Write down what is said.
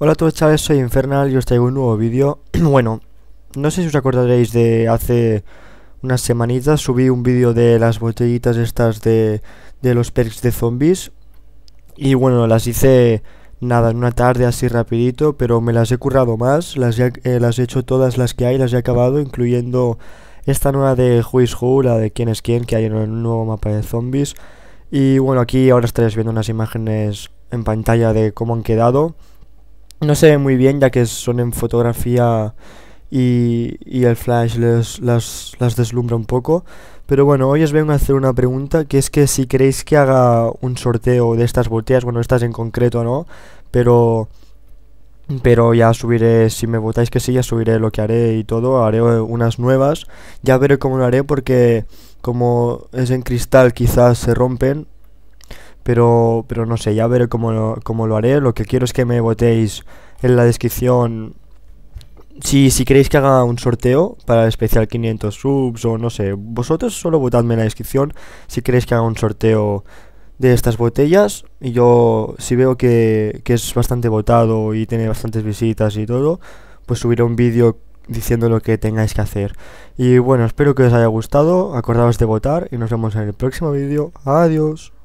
Hola a todos chavales, soy Infernal y os traigo un nuevo vídeo Bueno, no sé si os acordaréis de hace unas semanitas Subí un vídeo de las botellitas estas de, los perks de zombies Y bueno, las hice nada, en una tarde así rapidito Pero me las he currado más, las he, eh, las he hecho todas las que hay, las he acabado Incluyendo esta nueva de Who is la de quién es quién Que hay en un nuevo mapa de zombies Y bueno, aquí ahora estaréis viendo unas imágenes en pantalla de cómo han quedado no se ve muy bien ya que son en fotografía y, el flash les, las, las, deslumbra un poco. Pero bueno, hoy os vengo a hacer una pregunta, que es que si queréis que haga un sorteo de estas botellas, bueno, estas en concreto no, pero... Pero ya subiré, si me votáis que sí, ya subiré lo que haré y todo, haré unas nuevas. Ya veré cómo lo haré porque como es en cristal quizás se rompen pero, no sé, ya veré cómo, lo haré. Lo que quiero es que me votéis en la descripción si, queréis que haga un sorteo para el especial 500 subs o no sé, vosotros solo votadme en la descripción si queréis que haga un sorteo de estas botellas y yo si veo que, que es bastante votado y tiene bastantes visitas y todo, pues subiré un vídeo diciendo lo que tengáis que hacer. Y bueno, espero que os haya gustado, acordaos de votar y nos vemos en el próximo vídeo. Adiós.